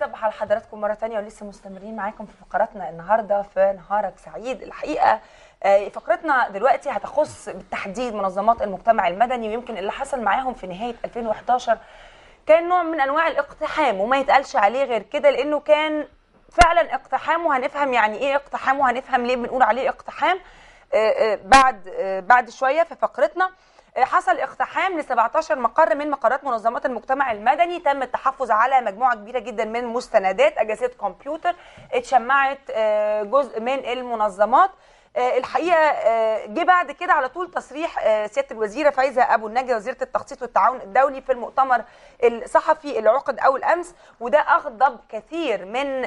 نصبح على حضراتكم مره ثانيه ولسه مستمرين معاكم في فقراتنا النهارده في نهارك سعيد الحقيقه آه، فقرتنا دلوقتي هتخص بالتحديد منظمات المجتمع المدني ويمكن اللي حصل معاهم في نهايه 2011 كان نوع من انواع الاقتحام وما يتقالش عليه غير كده لانه كان فعلا اقتحام وهنفهم يعني ايه اقتحام وهنفهم ليه بنقول عليه اقتحام آه، آه، بعد بعد شويه في فقرتنا حصل اقتحام ل 17 مقر من مقرات منظمات المجتمع المدني تم التحفظ على مجموعه كبيره جدا من مستندات اجهزه كمبيوتر اتشمعت آه، جزء من المنظمات آه، الحقيقه آه، جه بعد كده على طول تصريح سياده الوزيره فايزه ابو النجا وزيره التخطيط والتعاون الدولي في المؤتمر الصحفي اللي عقد اول امس وده اغضب كثير من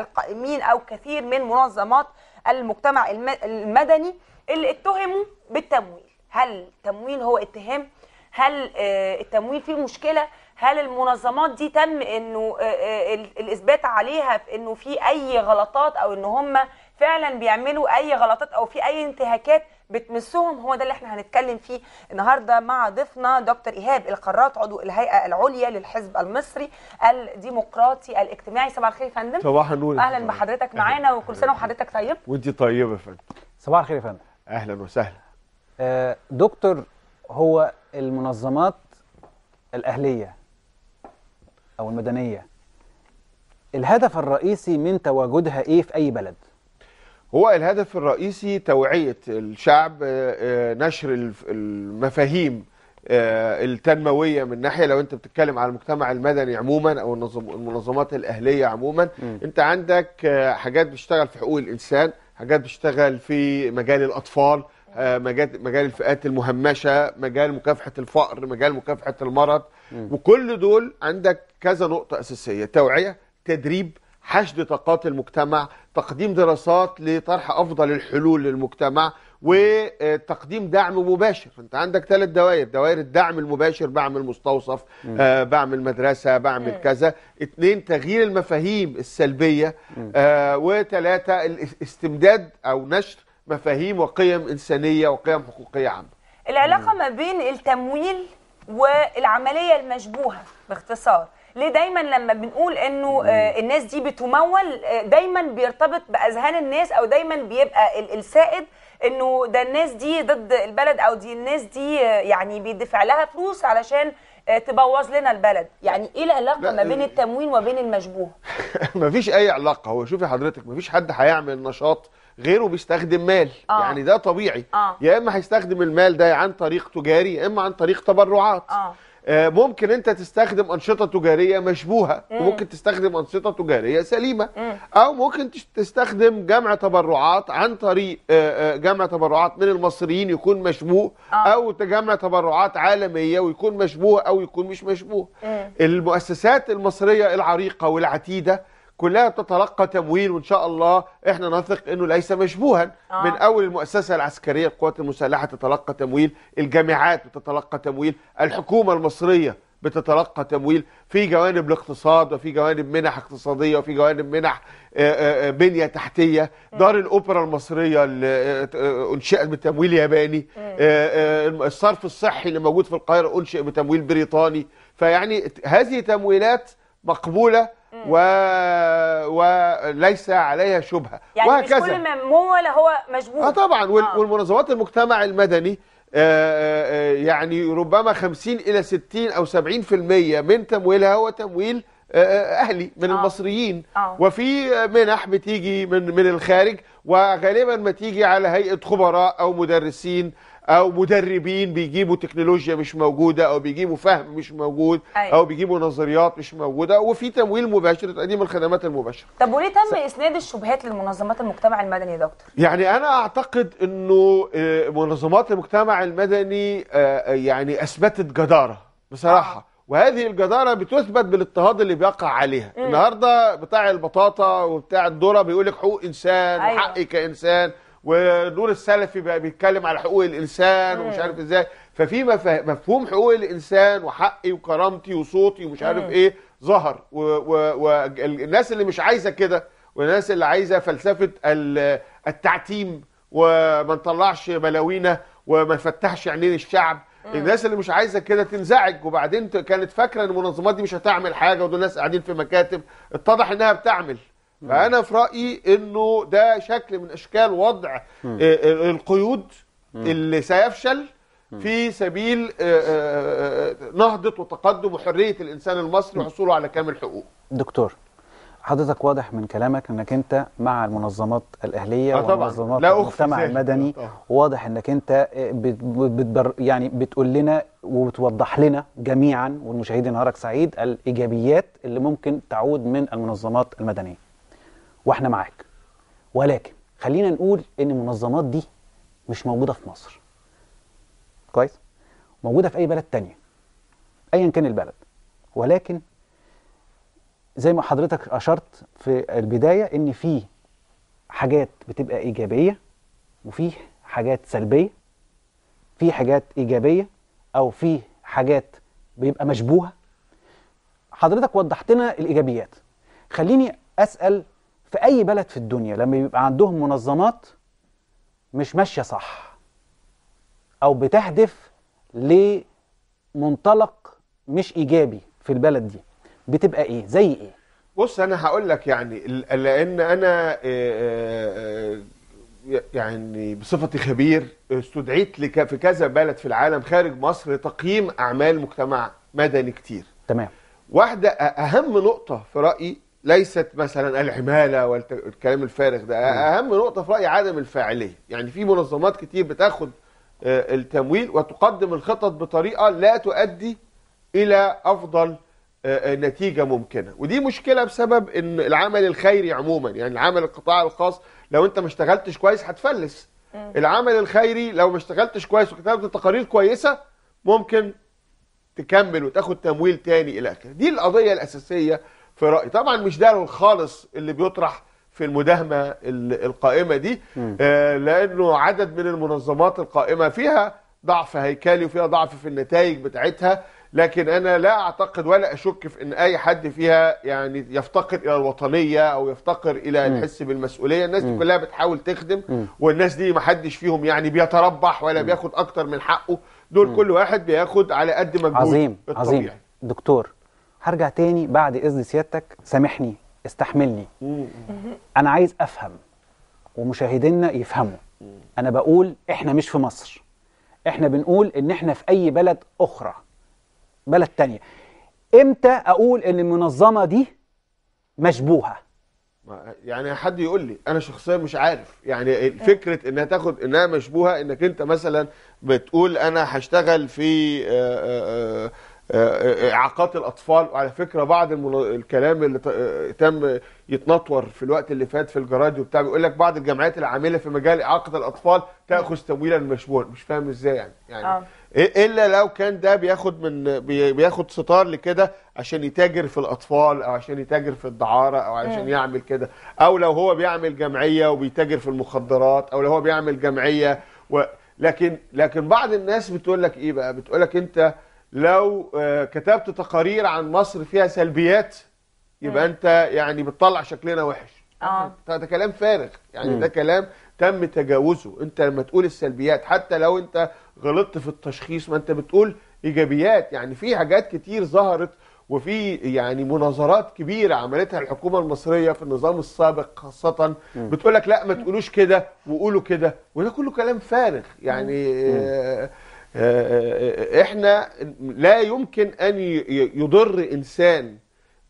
القائمين او كثير من منظمات المجتمع المدني اللي اتهموا بالتمويل هل التمويل هو اتهام هل آه، التمويل فيه مشكله هل المنظمات دي تم انه آه، آه، الاثبات عليها في انه في اي غلطات او ان هم فعلا بيعملوا اي غلطات او في اي انتهاكات بتمسهم هو ده اللي احنا هنتكلم فيه النهارده مع ضيفنا دكتور ايهاب القرات عضو الهيئه العليا للحزب المصري الديمقراطي الاجتماعي صباح الخير يا فندم صباح النور اهلا بحضرتك معانا وكل سنه وحضرتك طيب وانت طيبه يا فندم صباح الخير يا فندم اهلا وسهلا آه، دكتور هو المنظمات الأهلية أو المدنية الهدف الرئيسي من تواجدها إيه في أي بلد؟ هو الهدف الرئيسي توعية الشعب آه، آه، نشر المفاهيم التنمويه من ناحيه لو انت بتتكلم على المجتمع المدني عموما او المنظمات الاهليه عموما م. انت عندك حاجات بتشتغل في حقوق الانسان حاجات بتشتغل في مجال الاطفال آه، مجال مجال الفئات المهمشه مجال مكافحه الفقر مجال مكافحه المرض م. وكل دول عندك كذا نقطه اساسيه توعيه تدريب حشد طاقات المجتمع تقديم دراسات لطرح افضل الحلول للمجتمع وتقديم آه، دعم مباشر انت عندك ثلاث دوائر دوائر الدعم المباشر بعمل مستوصف آه بعمل مدرسة بعمل كذا اثنين تغيير المفاهيم السلبية آه وثلاثة الاستمداد او نشر مفاهيم وقيم انسانيه وقيم حقوقيه عامه العلاقه ما بين التمويل والعمليه المشبوهه باختصار ليه دايما لما بنقول انه آه، الناس دي بتمول آه، دايما بيرتبط باذهان الناس او دايما بيبقى السائد انه ده الناس دي ضد البلد او دي الناس دي آه، يعني بيدفع لها فلوس علشان تبوظ لنا البلد يعني ايه العلاقه ما بين التموين وبين المشبوه مفيش اي علاقه هو شوفي حضرتك مفيش حد هيعمل نشاط غيره بيستخدم مال آه. يعني ده طبيعي آه. يا اما هيستخدم المال ده عن طريق تجاري يا اما عن طريق تبرعات آه. آه ممكن انت تستخدم انشطه تجاريه مشبوهه مم. وممكن تستخدم انشطه تجاريه سليمه مم. او ممكن تستخدم جمع تبرعات عن طريق آه،, آه جمع تبرعات من المصريين يكون مشبوه آه. او تجمع تبرعات عالميه ويكون مشبوه او يكون مش مشبوه مم. المؤسسات المصريه العريقه والعتيده كلها تتلقى تمويل وان شاء الله احنا نثق انه ليس مشبوها آه. من اول المؤسسه العسكريه القوات المسلحه تتلقى تمويل الجامعات بتتلقى تمويل الحكومه المصريه بتتلقى تمويل في جوانب الاقتصاد وفي جوانب منح اقتصاديه وفي جوانب منح آه، آه، آه، بنيه تحتيه دار الاوبرا المصريه اللي انشئت بتمويل ياباني الصرف الصحي اللي موجود في القاهره انشئ بتمويل بريطاني فيعني هذه تمويلات مقبوله و... وليس عليها شبهه يعني وهكذا. مش كل ممنوع ولا هو مجبور اه طبعا آه. والمنظمات المجتمع المدني آه, آه،, آه، يعني ربما 50 الى 60 او 70% من تمويلها هو تمويل آه، اهلي من آه. المصريين آه. وفي منح بتيجي من من الخارج وغالبا ما تيجي على هيئه خبراء او مدرسين او مدربين بيجيبوا تكنولوجيا مش موجوده او بيجيبوا فهم مش موجود أيوة. او بيجيبوا نظريات مش موجوده وفي تمويل مباشر لتقديم الخدمات المباشره طب وليه تم س... اسناد الشبهات للمنظمات المجتمع المدني يا دكتور يعني انا اعتقد انه آه، منظمات المجتمع المدني آه، آه، يعني اثبتت جداره بصراحه آه. وهذه الجدارة بتثبت بالاضطهاد اللي بيقع عليها مم. النهاردة بتاع البطاطا وبتاع الذرة بيقولك حقوق إنسان أيوة. وحقي كإنسان ونور السلفي بقى بيتكلم على حقوق الانسان ومش عارف ازاي ففي مفهوم حقوق الانسان وحقي وكرامتي وصوتي ومش عارف ايه ظهر والناس اللي مش عايزه كده والناس اللي عايزه فلسفه التعتيم وما نطلعش بلاوينا وما نفتحش عينين الشعب الناس اللي مش عايزه كده تنزعج وبعدين كانت فاكره ان المنظمات دي مش هتعمل حاجه ودول ناس قاعدين في مكاتب اتضح انها بتعمل فأنا في رأيي أنه ده شكل من أشكال وضع آه، آه، القيود اللي سيفشل في سبيل آه، نهضة وتقدم وحرية الإنسان المصري وحصوله على كامل حقوقه دكتور حضرتك واضح من كلامك انك انت مع المنظمات الاهليه آه ومنظمات المجتمع المدني آه. واضح انك انت بتبر يعني بتقول لنا وبتوضح لنا جميعا والمشاهدين نهارك سعيد الايجابيات اللي ممكن تعود من المنظمات المدنيه واحنا معاك ولكن خلينا نقول ان المنظمات دي مش موجوده في مصر كويس موجوده في اي بلد تانية ايا كان البلد ولكن زي ما حضرتك اشرت في البدايه ان في حاجات بتبقى ايجابيه وفي حاجات سلبيه في حاجات ايجابيه او في حاجات بيبقى مشبوهه حضرتك وضحت لنا الايجابيات خليني اسال في أي بلد في الدنيا لما بيبقى عندهم منظمات مش ماشية صح أو بتهدف لمنطلق مش إيجابي في البلد دي بتبقى إيه؟ زي إيه؟ بص أنا هقول لك يعني لأن أنا آه، آه، آه، يعني بصفتي خبير استدعيت لك في كذا بلد في العالم خارج مصر لتقييم أعمال مجتمع مدني كتير تمام واحدة أهم نقطة في رأيي ليست مثلا العماله والكلام الفارغ ده اهم نقطه في رايي عدم الفاعليه يعني في منظمات كتير بتاخد آه، التمويل وتقدم الخطط بطريقه لا تؤدي الى افضل آه، آه، نتيجه ممكنه ودي مشكله بسبب ان العمل الخيري عموما يعني العمل القطاع الخاص لو انت ما اشتغلتش كويس هتفلس العمل الخيري لو ما اشتغلتش كويس وكتبت تقارير كويسه ممكن تكمل وتاخد تمويل تاني الى اخره دي القضيه الاساسيه في رأي طبعا مش ده الخالص اللي بيطرح في المداهمة القائمة دي آه لأنه عدد من المنظمات القائمة فيها ضعف هيكلي وفيها ضعف في النتائج بتاعتها لكن أنا لا أعتقد ولا أشك في أن أي حد فيها يعني يفتقر إلى الوطنية أو يفتقر إلى الحس بالمسؤولية الناس دي كلها بتحاول تخدم والناس دي محدش فيهم يعني بيتربح ولا بياخد أكتر من حقه دول كل واحد بياخد على قد مجهوده عظيم الطبيعي. عظيم دكتور هرجع تاني بعد اذن سيادتك سامحني استحملني انا عايز افهم ومشاهدينا يفهموا انا بقول احنا مش في مصر احنا بنقول ان احنا في اي بلد اخرى بلد تانية امتى اقول ان المنظمه دي مشبوهه يعني حد يقول لي انا شخصيا مش عارف يعني فكره انها تاخد انها مشبوهه انك انت مثلا بتقول انا هشتغل في آآ آه، آآ آه، آه، اعاقات الاطفال وعلى فكره بعض الكلام اللي تم يتنطور في الوقت اللي فات في الجرايد وبتاع بيقول لك بعض الجمعيات العامله في مجال اعاقه الاطفال تاخذ تمويلا مشبوها مش فاهم ازاي يعني يعني أوه. الا لو كان ده بياخد من بياخد ستار لكده عشان يتاجر في الاطفال او عشان يتاجر في الدعاره او عشان م. يعمل كده او لو هو بيعمل جمعيه وبيتاجر في المخدرات او لو هو بيعمل جمعيه و... لكن لكن بعض الناس بتقول لك ايه بقى بتقول لك انت لو آه، كتبت تقارير عن مصر فيها سلبيات يبقى انت يعني بتطلع شكلنا وحش اه ده كلام فارغ يعني ده كلام تم تجاوزه انت لما تقول السلبيات حتى لو انت غلطت في التشخيص ما انت بتقول ايجابيات يعني في حاجات كتير ظهرت وفي يعني مناظرات كبيره عملتها الحكومه المصريه في النظام السابق خاصه بتقول لك لا ما تقولوش كده وقولوا كده وده كله كلام فارغ يعني آه آه، آه، آه، احنا لا يمكن ان يضر انسان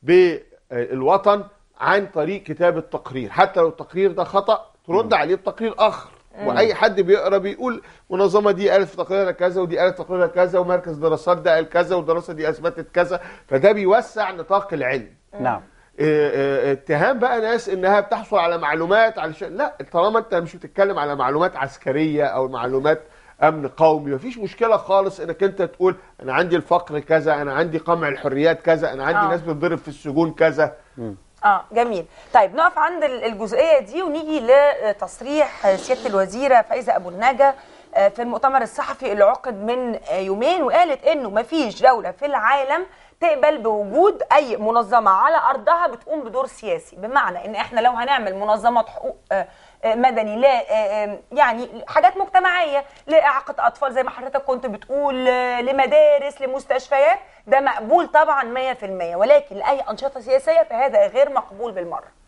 بالوطن عن طريق كتابة تقرير حتى لو التقرير ده خطأ ترد عليه بتقرير اخر واي حد بيقرا بيقول منظمه دي قالت في تقريرها كذا ودي قالت في تقريرها كذا ومركز دراسات ده قال كذا والدراسه دي اثبتت كذا فده بيوسع نطاق العلم نعم اتهام بقى ناس انها بتحصل على معلومات علشان لا طالما انت مش بتتكلم على معلومات عسكريه او معلومات امن قومي مفيش مشكله خالص انك انت تقول انا عندي الفقر كذا انا عندي قمع الحريات كذا انا عندي آه. ناس بتضرب في السجون كذا م. اه جميل طيب نقف عند الجزئيه دي ونيجي لتصريح سياده الوزيره فايزه ابو النجا آه، في المؤتمر الصحفي اللي عقد من آه، يومين وقالت انه ما فيش دوله في العالم تقبل بوجود اي منظمه على ارضها بتقوم بدور سياسي بمعنى ان احنا لو هنعمل منظمات حقوق آه، آه، مدني لا آه، يعني حاجات مجتمعيه لاعاقه اطفال زي ما حضرتك كنت بتقول آه، لمدارس لمستشفيات ده مقبول طبعا 100% ولكن لاي انشطه سياسيه فهذا غير مقبول بالمره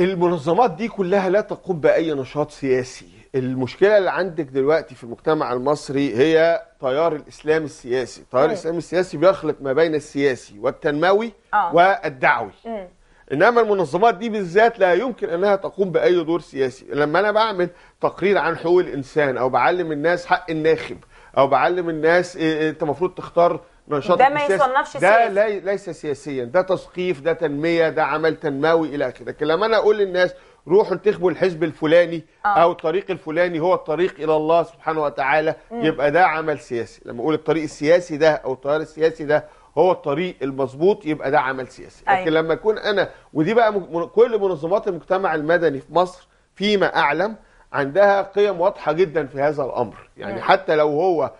المنظمات دي كلها لا تقوم باي نشاط سياسي المشكله اللي عندك دلوقتي في المجتمع المصري هي تيار الاسلام السياسي تيار الاسلام السياسي بيخلط ما بين السياسي والتنموي آه. والدعوي م. انما المنظمات دي بالذات لا يمكن انها تقوم باي دور سياسي لما انا بعمل تقرير عن حقوق الانسان او بعلم الناس حق الناخب او بعلم الناس آه، آه، انت المفروض تختار نشاط ده ما يصنفش سياسي ده سياسي. ليس سياسيا ده تثقيف ده تنميه ده عمل تنموي الى اخره لكن لما انا اقول للناس روحوا انتخبوا الحزب الفلاني آه. او الطريق الفلاني هو الطريق الى الله سبحانه وتعالى مم. يبقى ده عمل سياسي لما اقول الطريق السياسي ده او التيار السياسي ده هو الطريق المظبوط يبقى ده عمل سياسي أيوة. لكن لما اكون انا ودي بقى كل منظمات المجتمع المدني في مصر فيما اعلم عندها قيم واضحه جدا في هذا الامر يعني م. نعم. حتى لو هو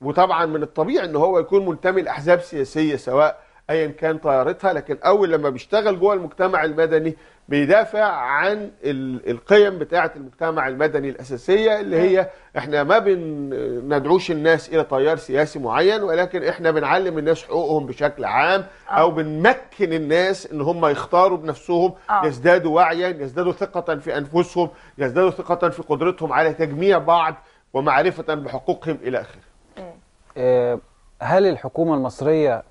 وطبعا من الطبيعي ان هو يكون منتمي لاحزاب سياسيه سواء ايا كان طيارتها لكن اول لما بيشتغل جوه المجتمع المدني بيدافع عن القيم بتاعه المجتمع المدني الاساسيه اللي هي احنا ما بندعوش الناس الى تيار سياسي معين ولكن احنا بنعلم الناس حقوقهم بشكل عام آه. او بنمكن الناس ان هم يختاروا بنفسهم آه. يزدادوا وعيا يزدادوا ثقه في انفسهم يزدادوا ثقه في قدرتهم على تجميع بعض ومعرفه بحقوقهم الى اخره إيه. آه، هل الحكومه المصريه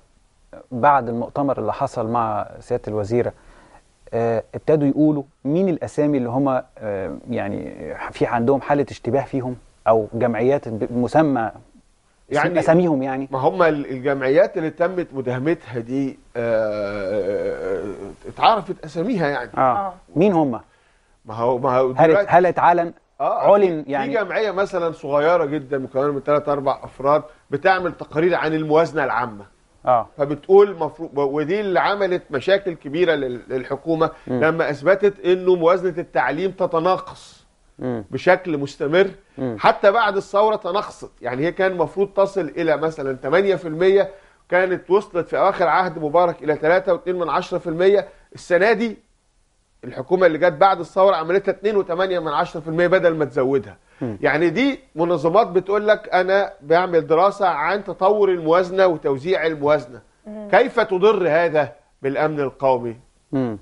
بعد المؤتمر اللي حصل مع سياده الوزيره آه، ابتدوا يقولوا مين الاسامي اللي هم آه، يعني في عندهم حاله اشتباه فيهم او جمعيات مسمى يعني اساميهم يعني ما هم الجمعيات اللي تمت مداهمتها دي آه، اتعرفت اساميها يعني آه. مين هم؟ ما هو ما هو هل هل اتعلن؟ اه علن يعني في جمعيه مثلا صغيره جدا مكونه من ثلاث اربع افراد بتعمل تقارير عن الموازنه العامه اه فبتقول مفروض ودي اللي عملت مشاكل كبيره للحكومه م. لما اثبتت انه موازنه التعليم تتناقص م. بشكل مستمر م. حتى بعد الثوره تناقصت يعني هي كان المفروض تصل الى مثلا 8% كانت وصلت في اواخر عهد مبارك الى 3.2% السنه دي الحكومه اللي جت بعد الثوره عملتها 2.8% بدل ما تزودها يعني دي منظمات بتقول لك انا بعمل دراسه عن تطور الموازنه وتوزيع الموازنه كيف تضر هذا بالامن القومي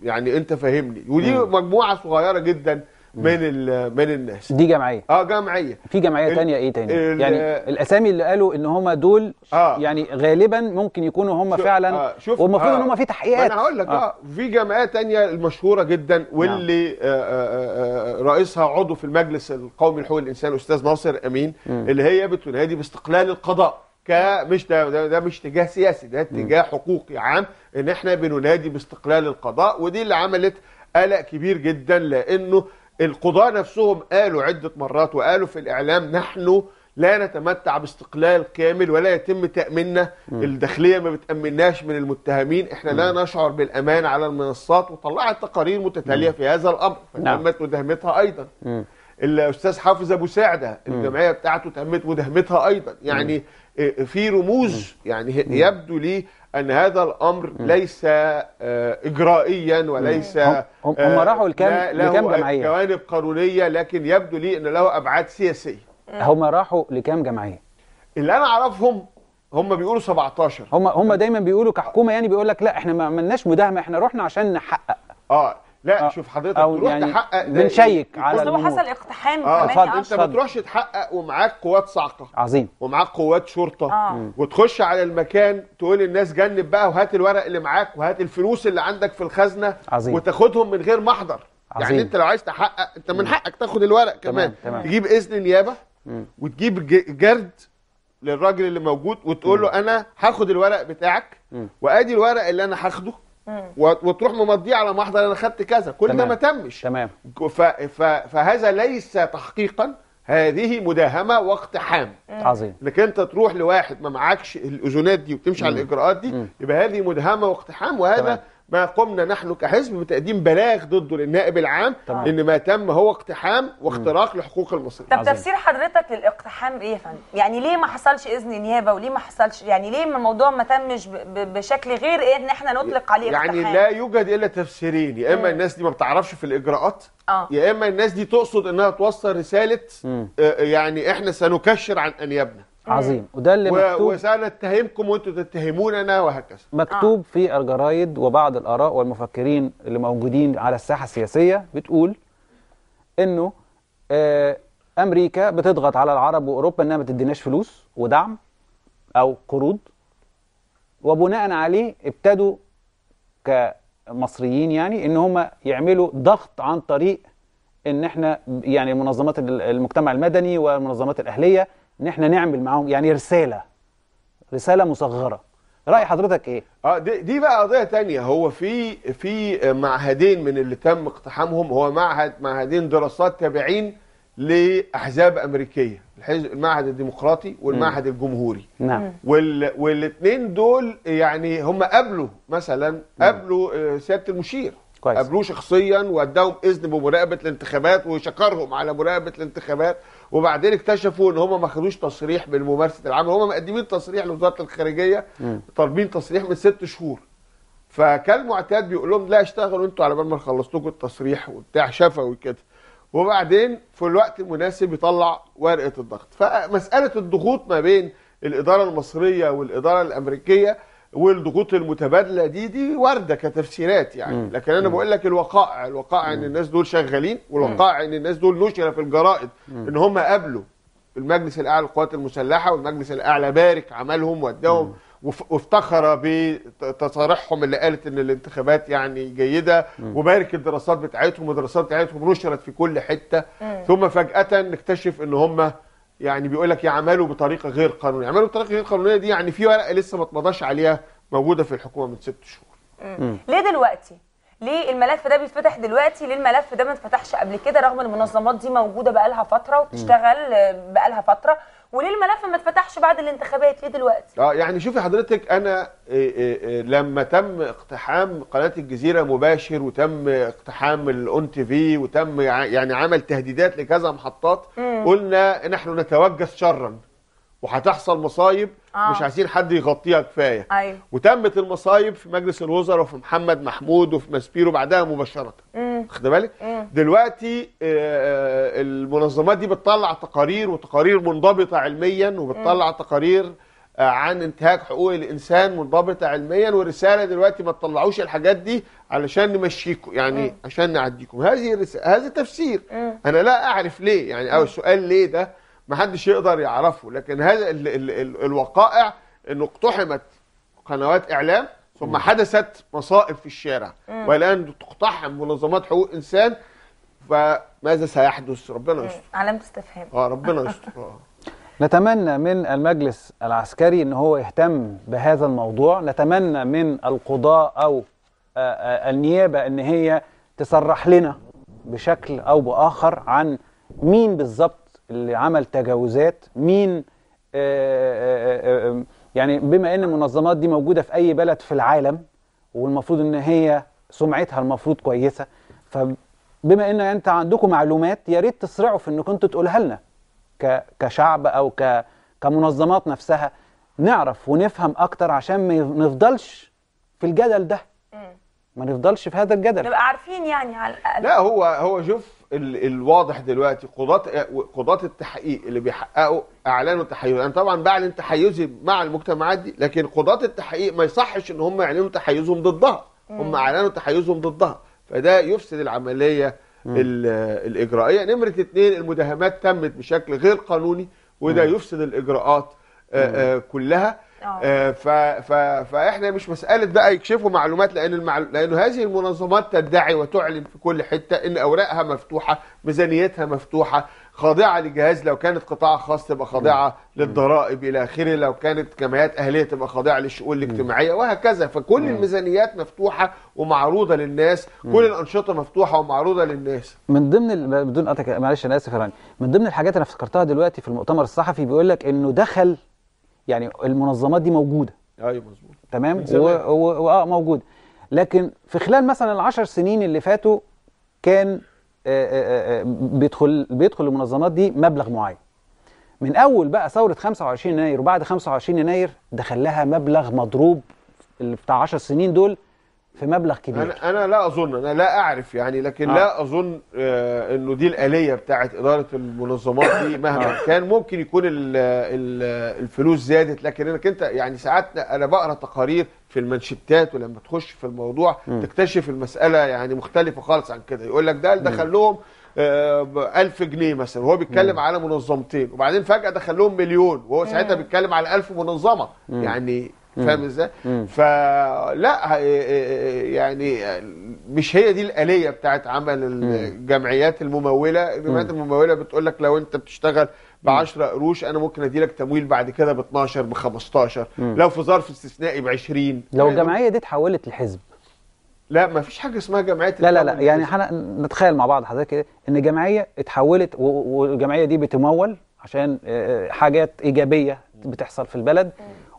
يعني انت فاهمني ودي مجموعه صغيره جدا من من الناس دي جمعيه اه جمعيه في جمعيه ثانيه ايه ثاني يعني الاسامي اللي قالوا ان هم دول آه يعني غالبا ممكن يكونوا هم فعلا آه والمفروض آه ان هم في تحقيقات انا هقول لك اه, آه في جمعيه ثانيه المشهوره جدا نعم. واللي آه، آه،, آه آه رئيسها عضو في المجلس القومي لحقوق الانسان الاستاذ ناصر امين م. اللي هي بتنادي باستقلال القضاء كمش ده, ده, ده مش اتجاه سياسي ده اتجاه حقوقي عام ان احنا بننادي باستقلال القضاء ودي اللي عملت قلق كبير جدا لانه القضاة نفسهم قالوا عدة مرات وقالوا في الإعلام نحن لا نتمتع باستقلال كامل ولا يتم تأميننا الداخلية ما بتأمناش من المتهمين احنا م. لا نشعر بالأمان على المنصات وطلعت تقارير متتالية م. في هذا الأمر نعم. فتمت مداهمتها أيضا م. الأستاذ حافظ أبو ساعدة الجمعية بتاعته تمت مداهمتها أيضا يعني آه، في رموز يعني يبدو لي ان هذا الامر ليس آه، اجرائيا وليس هم, هم آه، راحوا لكام لكام جمعيه جوانب قانونيه لكن يبدو لي ان له ابعاد سياسيه هم راحوا لكام جمعيه اللي انا اعرفهم هم بيقولوا 17 هم هم دايما بيقولوا كحكومه يعني بيقول لك لا احنا ما عملناش مداهمه احنا رحنا عشان نحقق اه لا آه. شوف حضرتك أو تروح يعني تحقق بنشيك على هو حصل اقتحام آه. كمان انت ما تروحش تحقق ومعاك قوات صعقه عظيم ومعاك قوات شرطه آه. وتخش على المكان تقول للناس جنب بقى وهات الورق اللي معاك وهات الفلوس اللي عندك في الخزنه عظيم. وتاخدهم من غير محضر يعني عظيم. يعني انت لو عايز تحقق انت من حقك تاخد الورق كمان تمام. تمام. تجيب اذن نيابه وتجيب جرد للراجل اللي موجود وتقول له انا هاخد الورق بتاعك وادي الورق اللي انا هاخده وتروح ممضيه على محضر انا خدت كذا كل تمام. ده ما تمش تمام ف... ف... فهذا ليس تحقيقا هذه مداهمه واقتحام عظيم انك انت تروح لواحد ما معكش الاذونات دي وتمشي مم. على الاجراءات دي مم. يبقى هذه مداهمه واقتحام وهذا تمام. ما قمنا نحن كحزب بتقديم بلاغ ضده للنائب العام طبعا. ان ما تم هو اقتحام واختراق لحقوق المصريين طب تفسير حضرتك للاقتحام ايه يا فندم يعني ليه ما حصلش اذن نيابه وليه ما حصلش يعني ليه الموضوع ما تمش بشكل غير ايه ان احنا نطلق عليه يعني اقتحام يعني لا يوجد الا تفسيرين يا اما الناس دي ما بتعرفش في الاجراءات آه. يا اما الناس دي تقصد انها توصل رساله آه، يعني احنا سنكشر عن انيابنا عظيم وده اللي و... مكتوب وسأنا اتهمكم وانتم تتهموننا وهكذا مكتوب آه. في الجرايد وبعض الآراء والمفكرين اللي موجودين على الساحة السياسية بتقول انه آه أمريكا بتضغط على العرب وأوروبا انها ما تديناش فلوس ودعم أو قروض وبناء عليه ابتدوا كمصريين يعني ان هم يعملوا ضغط عن طريق ان احنا يعني منظمات المجتمع المدني والمنظمات الاهليه ان احنا نعمل معاهم يعني رساله رساله مصغره راي حضرتك ايه اه دي, دي بقى قضيه تانية هو في في معهدين من اللي تم اقتحامهم هو معهد معهدين دراسات تابعين لاحزاب امريكيه الحزب المعهد الديمقراطي والمعهد م. الجمهوري نعم وال... والاثنين دول يعني هم قابلوا مثلا قابلوا آه، سياده المشير كويس قابلوه شخصيا واداهم اذن بمراقبه الانتخابات وشكرهم على مراقبه الانتخابات وبعدين اكتشفوا ان هم ما خدوش تصريح من ممارسه العمل هم مقدمين تصريح لوزاره الخارجيه طالبين تصريح من ست شهور فكان المعتاد بيقول لهم لا اشتغلوا انتوا على بال ما نخلص لكم التصريح وبتاع شفوي كده وبعدين في الوقت المناسب يطلع ورقه الضغط فمساله الضغوط ما بين الاداره المصريه والاداره الامريكيه والضغوط المتبادله دي دي وارده كتفسيرات يعني لكن انا بقول لك الوقائع الوقائع ان الناس دول شغالين والوقائع ان الناس دول نشر في الجرائد ان هم قابلوا المجلس الاعلى للقوات المسلحه والمجلس الاعلى بارك عملهم وداهم وافتخر بتصاريحهم اللي قالت ان الانتخابات يعني جيده وبارك الدراسات بتاعتهم والدراسات بتاعتهم نشرت في كل حته ثم فجاه نكتشف ان هم يعني بيقول لك يعملوا بطريقه غير قانونيه يعملوا بطريقه غير قانونيه دي يعني في ورقه لسه ما اتمضاش عليها موجوده في الحكومه من ست شهور ليه دلوقتي ليه الملف ده بيتفتح دلوقتي ليه الملف ده ما اتفتحش قبل كده رغم المنظمات دي موجوده بقالها فتره وبتشتغل آه، بقالها فتره وليه الملف ما اتفتحش بعد الانتخابات ليه دلوقتي اه يعني شوفي حضرتك انا إيه إيه لما تم اقتحام قناه الجزيره مباشر وتم اقتحام الاون تي في وتم يعني عمل تهديدات لكذا محطات مم. قلنا نحن نتوجس شرا وهتحصل مصايب آه. مش عايزين حد يغطيها كفايه أيوه. وتمت المصايب في مجلس الوزراء وفي محمد محمود وفي ماسبيرو بعدها مباشره واخد بالك دلوقتي آه،, آه المنظمات دي بتطلع تقارير وتقارير منضبطه علميا وبتطلع م. تقارير آه عن انتهاك حقوق الانسان منضبطه علميا ورساله دلوقتي ما تطلعوش الحاجات دي علشان نمشيكم يعني م. عشان نعديكم هذه هذا تفسير م. انا لا اعرف ليه يعني او السؤال ليه ده محدش يقدر يعرفه لكن هذا ال ال ال الوقائع انه اقتحمت قنوات اعلام ثم حدثت مصائب في الشارع والان تقتحم منظمات حقوق انسان فماذا سيحدث ربنا يستر علامه استفهام اه ربنا يستر آه. نتمنى من المجلس العسكري ان هو يهتم بهذا الموضوع نتمنى من القضاء او آه، آه، النيابه ان هي تصرح لنا بشكل او باخر عن مين بالظبط اللي عمل تجاوزات مين آه، آه، آه، يعني بما ان المنظمات دي موجوده في اي بلد في العالم والمفروض ان هي سمعتها المفروض كويسه فبما ان انت عندكم معلومات يا ريت تسرعوا في انكم تقولها لنا كشعب او كمنظمات نفسها نعرف ونفهم اكتر عشان ما نفضلش في الجدل ده ما نفضلش في هذا الجدل نبقى عارفين يعني على الاقل لا هو هو شوف الواضح دلوقتي قضاة قضاة التحقيق اللي بيحققوا اعلنوا تحيز انا طبعا بعلن تحيزي مع المجتمعات دي لكن قضاة التحقيق ما يصحش ان هم يعلنوا تحيزهم ضدها هم اعلنوا تحيزهم ضدها فده يفسد العمليه الاجرائيه نمره اثنين المداهمات تمت بشكل غير قانوني وده يفسد الاجراءات آه، آه، كلها آه. آه، ف... ف... فاحنا مش مساله بقى يكشفوا معلومات لان المعلو... لان هذه المنظمات تدعي وتعلن في كل حته ان اوراقها مفتوحه ميزانيتها مفتوحه خاضعه لجهاز لو كانت قطاع خاص تبقى خاضعه نعم. نعم. للضرائب الى اخره لو كانت جمعيات اهليه تبقى خاضعه للشؤون نعم. الاجتماعيه وهكذا فكل الميزانيات مفتوحه ومعروضه للناس كل الانشطه مفتوحه ومعروضه للناس من ضمن ال... بدون قطع معلش انا اسف يعني من ضمن الحاجات انا افتكرتها دلوقتي في المؤتمر الصحفي بيقول لك انه دخل يعني المنظمات دي موجوده ايوه مظبوط تمام واه موجود لكن في خلال مثلا العشر سنين اللي فاتوا كان آآ آه، آآ آه، آه، بيدخل بيدخل المنظمات دي مبلغ معين من اول بقى ثوره 25 يناير وبعد 25 يناير دخل لها مبلغ مضروب اللي بتاع 10 سنين دول في مبلغ كبير انا انا لا اظن انا لا اعرف يعني لكن آه. لا اظن آه انه دي الاليه بتاعه اداره المنظمات دي مهما آه. كان ممكن يكون الـ الـ الفلوس زادت لكن انك انت يعني ساعات انا بقرا تقارير في المنشتات ولما تخش في الموضوع م. تكتشف المساله يعني مختلفه خالص عن كده يقول لك ده دخل لهم 1000 آه، جنيه مثلا وهو بيتكلم على منظمتين وبعدين فجاه دخل لهم مليون وهو ساعتها بيتكلم على 1000 منظمه م. يعني فاهم ازاي؟ فلا إيه، إيه، إيه، يعني مش هي دي الاليه بتاعت عمل الجمعيات المموله، الجمعيات المموله بتقول لك لو انت بتشتغل ب 10 قروش انا ممكن اديلك تمويل بعد كده ب 12 ب 15 لو في ظرف استثنائي ب 20 لو الجمعيه دي اتحولت لحزب لا ما فيش حاجه اسمها جمعيه لا لا لا يعني احنا نتخيل مع بعض حضرتك كده ان جمعيه اتحولت والجمعيه دي بتمول عشان آه، آه، حاجات ايجابيه بتحصل في البلد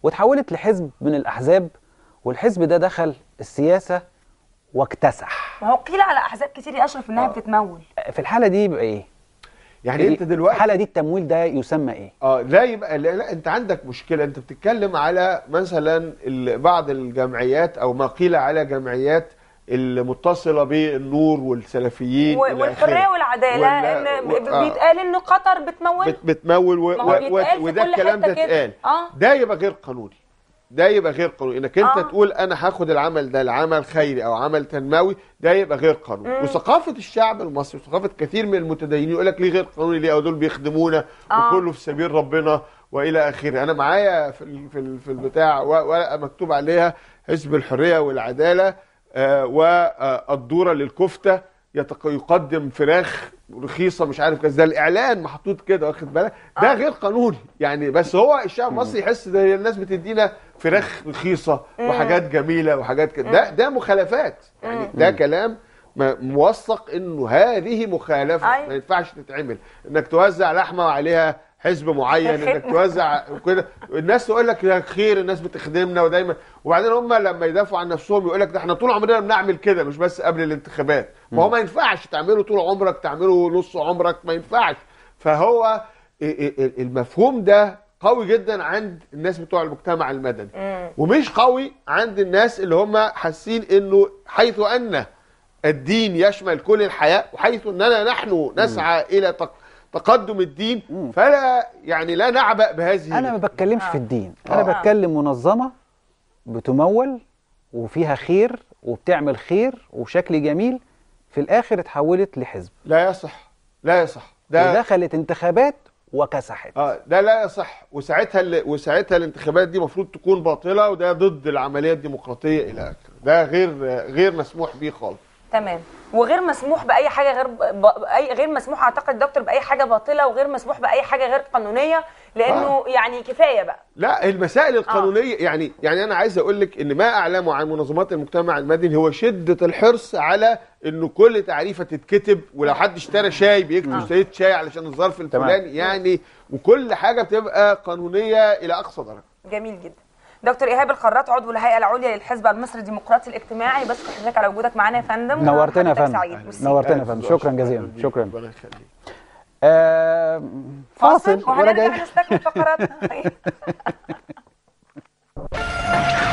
وتحولت لحزب من الأحزاب والحزب ده دخل السياسة واكتسح ما هو قيل على أحزاب كتير يا أشرف إنها آه. بتتمول في الحالة دي يبقى إيه؟ يعني انت دلوقتي الحاله دي التمويل ده يسمى ايه اه لا يبقى لا, لا انت عندك مشكله انت بتتكلم على مثلا بعض الجمعيات او ما قيل على جمعيات المتصله بالنور والسلفيين والحريه والعداله ان آه. بيتقال ان قطر بتمول بت بتمول و... و... و... وده الكلام ده اتقال آه. ده يبقى غير قانوني ده يبقى غير قانوني انك انت آه. تقول انا هاخد العمل ده لعمل خيري او عمل تنموي ده يبقى غير قانوني مم. وثقافه الشعب المصري وثقافه كثير من المتدينين يقول لك ليه غير قانوني ليه دول بيخدمونا آه. وكله في سبيل ربنا والى اخره انا معايا في في البتاع ورقه مكتوب عليها حزب الحريه والعداله آه، والدوره للكفته يقدم فراخ رخيصه مش عارف كذا ده الاعلان محطوط كده واخد بالك ده آه. غير قانوني يعني بس هو الشعب المصري يحس ده الناس بتدينا فراخ رخيصه وحاجات جميله وحاجات كده ده ده مخالفات يعني ده كلام موثق انه هذه مخالفه ما ينفعش تتعمل انك توزع لحمه وعليها حزب معين انك توزع وكده الناس تقول لك يا خير الناس بتخدمنا ودايما وبعدين هم لما يدافعوا عن نفسهم يقول لك ده احنا طول عمرنا بنعمل كده مش بس قبل الانتخابات ما هو ما ينفعش تعمله طول عمرك تعمله نص عمرك ما ينفعش فهو المفهوم ده قوي جدا عند الناس بتوع المجتمع المدني ومش قوي عند الناس اللي هم حاسين انه حيث ان الدين يشمل كل الحياه وحيث اننا نحن نسعى الى تق... تقدم الدين فلا يعني لا نعبأ بهذه انا ما بتكلمش في آه. الدين آه. انا بتكلم منظمه بتمول وفيها خير وبتعمل خير وشكل جميل في الاخر اتحولت لحزب لا يصح لا يصح ده ودخلت انتخابات وكسحت اه ده لا يصح وساعتها ال... وساعتها الانتخابات دي المفروض تكون باطله وده ضد العمليه الديمقراطيه الى اخره ده غير غير مسموح به خالص تمام وغير مسموح باي حاجه غير ب... اي غير مسموح اعتقد دكتور باي حاجه باطله وغير مسموح باي حاجه غير قانونيه لانه آه. يعني كفايه بقى لا المسائل آه. القانونيه آه. يعني يعني انا عايز اقول لك ان ما اعلمه عن منظمات المجتمع المدني هو شده الحرص على انه كل تعريفه تتكتب ولو حد اشترى شاي بيكتب آه. آه. شاي علشان الظرف الفلاني يعني وكل حاجه بتبقى قانونيه الى اقصى درجه جميل جدا دكتور ايهاب الخراط عضو الهيئه العليا للحزب المصري الديمقراطي الاجتماعي بس حضرتك على وجودك معانا يا فندم نورتنا يا فندم نورتنا يا فندم شكرا جزيلا شكرا آه فاصل وهنرجع نستكمل فقراتنا طيب.